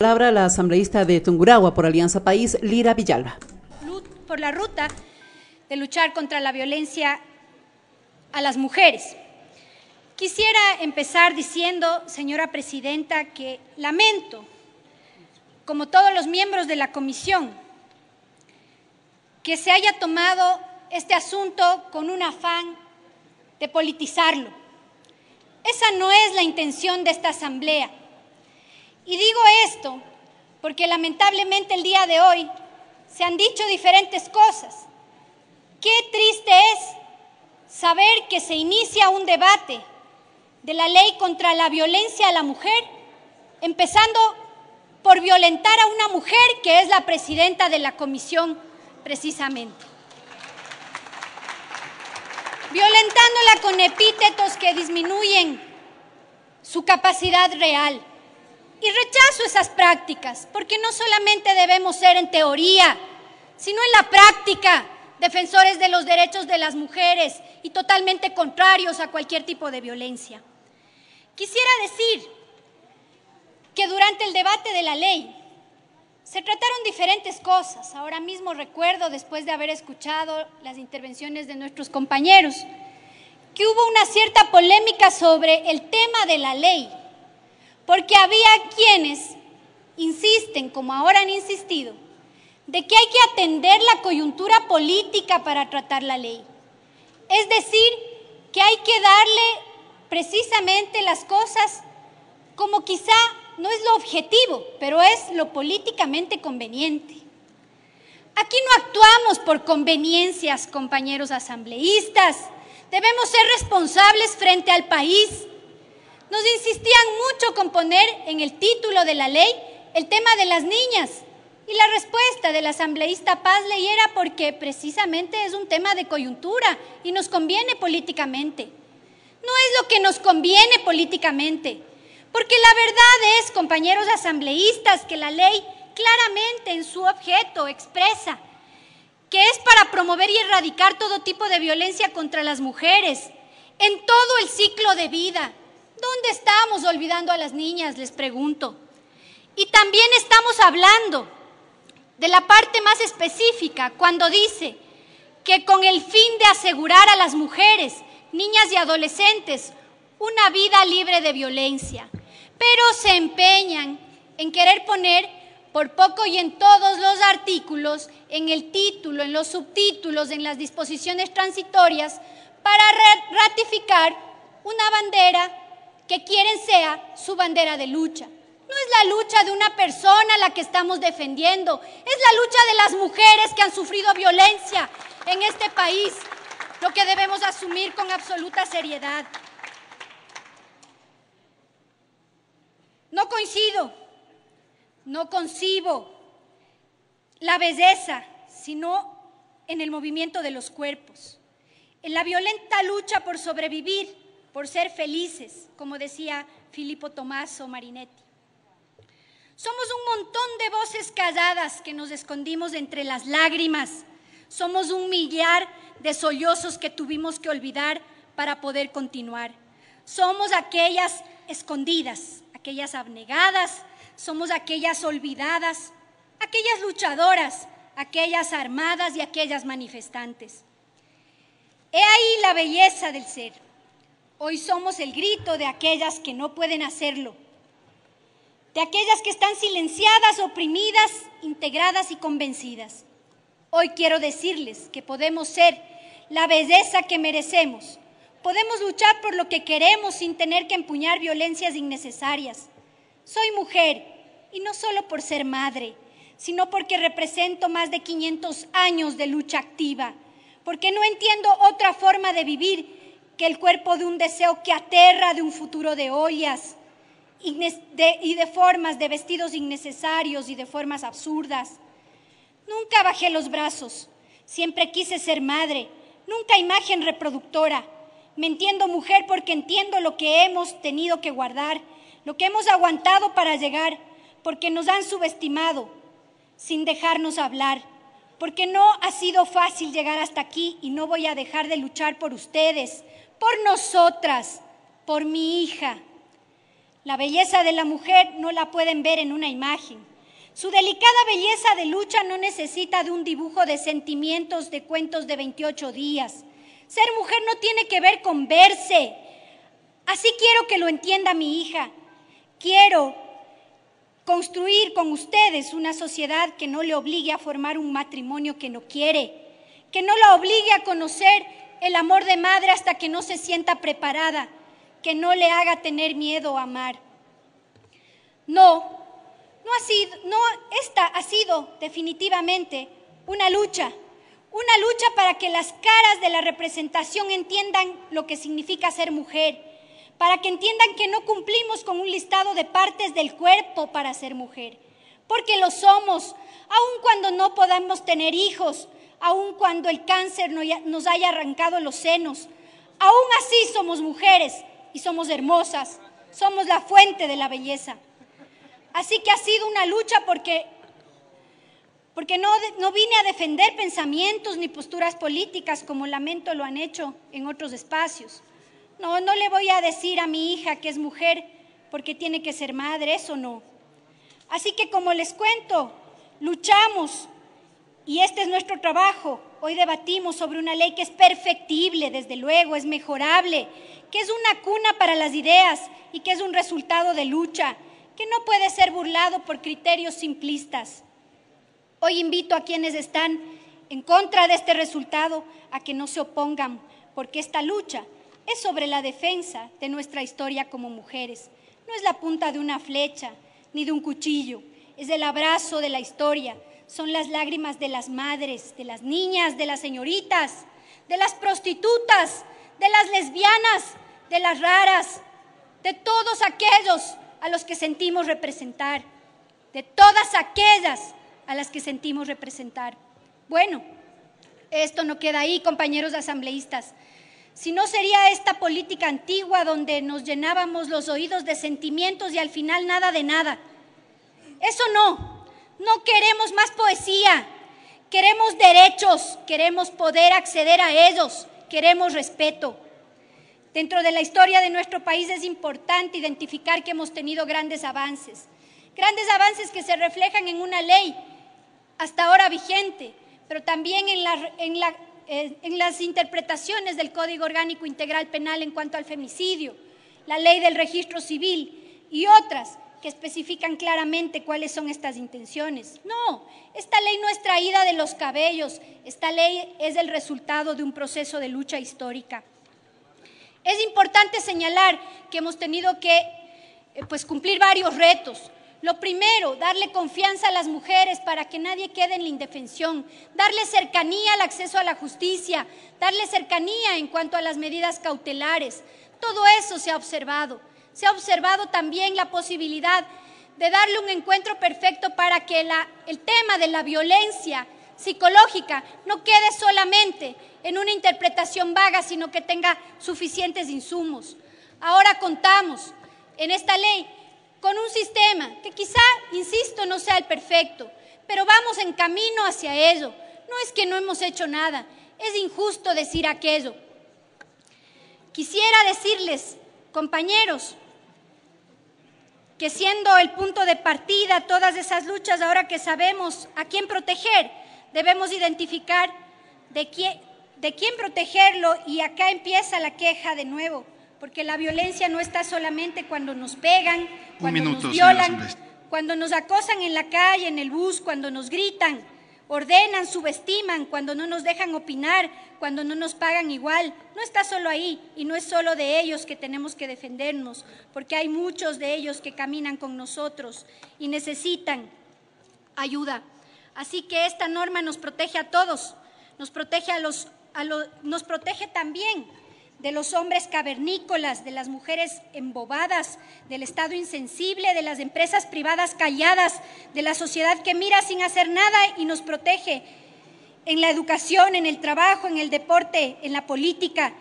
palabra la asambleísta de Tunguragua por Alianza País, Lira Villalba. Por la ruta de luchar contra la violencia a las mujeres. Quisiera empezar diciendo, señora presidenta, que lamento, como todos los miembros de la comisión, que se haya tomado este asunto con un afán de politizarlo. Esa no es la intención de esta asamblea. Y digo esto porque lamentablemente el día de hoy se han dicho diferentes cosas. Qué triste es saber que se inicia un debate de la ley contra la violencia a la mujer, empezando por violentar a una mujer que es la presidenta de la comisión precisamente. Violentándola con epítetos que disminuyen su capacidad real y rechazo esas prácticas, porque no solamente debemos ser en teoría, sino en la práctica defensores de los derechos de las mujeres y totalmente contrarios a cualquier tipo de violencia. Quisiera decir que durante el debate de la ley se trataron diferentes cosas. Ahora mismo recuerdo, después de haber escuchado las intervenciones de nuestros compañeros, que hubo una cierta polémica sobre el tema de la ley porque había quienes insisten, como ahora han insistido, de que hay que atender la coyuntura política para tratar la ley. Es decir, que hay que darle precisamente las cosas como quizá no es lo objetivo, pero es lo políticamente conveniente. Aquí no actuamos por conveniencias, compañeros asambleístas. Debemos ser responsables frente al país nos insistían mucho con poner en el título de la ley el tema de las niñas. Y la respuesta del asambleísta Paz Ley era porque precisamente es un tema de coyuntura y nos conviene políticamente. No es lo que nos conviene políticamente, porque la verdad es, compañeros asambleístas, que la ley claramente en su objeto expresa que es para promover y erradicar todo tipo de violencia contra las mujeres en todo el ciclo de vida, ¿Dónde estamos olvidando a las niñas? Les pregunto. Y también estamos hablando de la parte más específica, cuando dice que con el fin de asegurar a las mujeres, niñas y adolescentes una vida libre de violencia, pero se empeñan en querer poner por poco y en todos los artículos, en el título, en los subtítulos, en las disposiciones transitorias, para ratificar una bandera que quieren sea su bandera de lucha. No es la lucha de una persona la que estamos defendiendo, es la lucha de las mujeres que han sufrido violencia en este país, lo que debemos asumir con absoluta seriedad. No coincido, no concibo la belleza, sino en el movimiento de los cuerpos, en la violenta lucha por sobrevivir por ser felices, como decía Filippo Tommaso Marinetti. Somos un montón de voces calladas que nos escondimos entre las lágrimas. Somos un millar de sollozos que tuvimos que olvidar para poder continuar. Somos aquellas escondidas, aquellas abnegadas, somos aquellas olvidadas, aquellas luchadoras, aquellas armadas y aquellas manifestantes. He ahí la belleza del ser Hoy somos el grito de aquellas que no pueden hacerlo, de aquellas que están silenciadas, oprimidas, integradas y convencidas. Hoy quiero decirles que podemos ser la belleza que merecemos, podemos luchar por lo que queremos sin tener que empuñar violencias innecesarias. Soy mujer y no solo por ser madre, sino porque represento más de 500 años de lucha activa, porque no entiendo otra forma de vivir que el cuerpo de un deseo que aterra de un futuro de ollas y de, formas, de vestidos innecesarios y de formas absurdas. Nunca bajé los brazos, siempre quise ser madre, nunca imagen reproductora. Me entiendo mujer porque entiendo lo que hemos tenido que guardar, lo que hemos aguantado para llegar, porque nos han subestimado sin dejarnos hablar porque no ha sido fácil llegar hasta aquí y no voy a dejar de luchar por ustedes, por nosotras, por mi hija. La belleza de la mujer no la pueden ver en una imagen. Su delicada belleza de lucha no necesita de un dibujo de sentimientos de cuentos de 28 días. Ser mujer no tiene que ver con verse. Así quiero que lo entienda mi hija. Quiero construir con ustedes una sociedad que no le obligue a formar un matrimonio que no quiere, que no la obligue a conocer el amor de madre hasta que no se sienta preparada, que no le haga tener miedo a amar. No, no ha sido, no, esta ha sido definitivamente una lucha, una lucha para que las caras de la representación entiendan lo que significa ser mujer para que entiendan que no cumplimos con un listado de partes del cuerpo para ser mujer, porque lo somos, aun cuando no podamos tener hijos, aun cuando el cáncer nos haya arrancado los senos. aun así somos mujeres y somos hermosas, somos la fuente de la belleza. Así que ha sido una lucha porque, porque no, no vine a defender pensamientos ni posturas políticas como lamento lo han hecho en otros espacios. No, no le voy a decir a mi hija que es mujer porque tiene que ser madre, eso no. Así que como les cuento, luchamos y este es nuestro trabajo. Hoy debatimos sobre una ley que es perfectible, desde luego, es mejorable, que es una cuna para las ideas y que es un resultado de lucha, que no puede ser burlado por criterios simplistas. Hoy invito a quienes están en contra de este resultado a que no se opongan, porque esta lucha sobre la defensa de nuestra historia como mujeres. No es la punta de una flecha ni de un cuchillo, es el abrazo de la historia, son las lágrimas de las madres, de las niñas, de las señoritas, de las prostitutas, de las lesbianas, de las raras, de todos aquellos a los que sentimos representar, de todas aquellas a las que sentimos representar. Bueno, esto no queda ahí, compañeros asambleístas. Si no sería esta política antigua donde nos llenábamos los oídos de sentimientos y al final nada de nada. Eso no, no queremos más poesía, queremos derechos, queremos poder acceder a ellos, queremos respeto. Dentro de la historia de nuestro país es importante identificar que hemos tenido grandes avances, grandes avances que se reflejan en una ley hasta ahora vigente, pero también en la, eh, en las interpretaciones del Código Orgánico Integral Penal en cuanto al femicidio, la ley del registro civil y otras que especifican claramente cuáles son estas intenciones. No, esta ley no es traída de los cabellos, esta ley es el resultado de un proceso de lucha histórica. Es importante señalar que hemos tenido que eh, pues, cumplir varios retos. Lo primero, darle confianza a las mujeres para que nadie quede en la indefensión, darle cercanía al acceso a la justicia, darle cercanía en cuanto a las medidas cautelares. Todo eso se ha observado. Se ha observado también la posibilidad de darle un encuentro perfecto para que el tema de la violencia psicológica no quede solamente en una interpretación vaga, sino que tenga suficientes insumos. Ahora contamos en esta ley con un sistema que quizá, insisto, no sea el perfecto, pero vamos en camino hacia ello. No es que no hemos hecho nada, es injusto decir aquello. Quisiera decirles, compañeros, que siendo el punto de partida todas esas luchas, ahora que sabemos a quién proteger, debemos identificar de de quién protegerlo y acá empieza la queja de nuevo porque la violencia no está solamente cuando nos pegan, cuando nos violan, cuando nos acosan en la calle, en el bus, cuando nos gritan, ordenan, subestiman, cuando no nos dejan opinar, cuando no nos pagan igual. No está solo ahí y no es solo de ellos que tenemos que defendernos, porque hay muchos de ellos que caminan con nosotros y necesitan ayuda. Así que esta norma nos protege a todos, nos protege a los, a los nos protege también de los hombres cavernícolas, de las mujeres embobadas, del Estado insensible, de las empresas privadas calladas, de la sociedad que mira sin hacer nada y nos protege, en la educación, en el trabajo, en el deporte, en la política.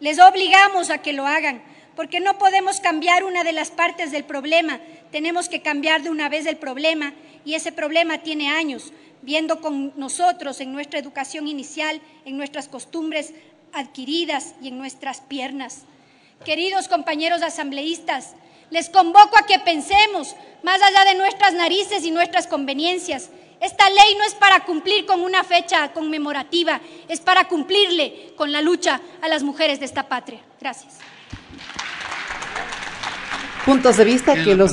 Les obligamos a que lo hagan, porque no podemos cambiar una de las partes del problema, tenemos que cambiar de una vez el problema y ese problema tiene años, viendo con nosotros en nuestra educación inicial, en nuestras costumbres, adquiridas y en nuestras piernas. Queridos compañeros asambleístas, les convoco a que pensemos más allá de nuestras narices y nuestras conveniencias. Esta ley no es para cumplir con una fecha conmemorativa, es para cumplirle con la lucha a las mujeres de esta patria. Gracias. Puntos de vista que los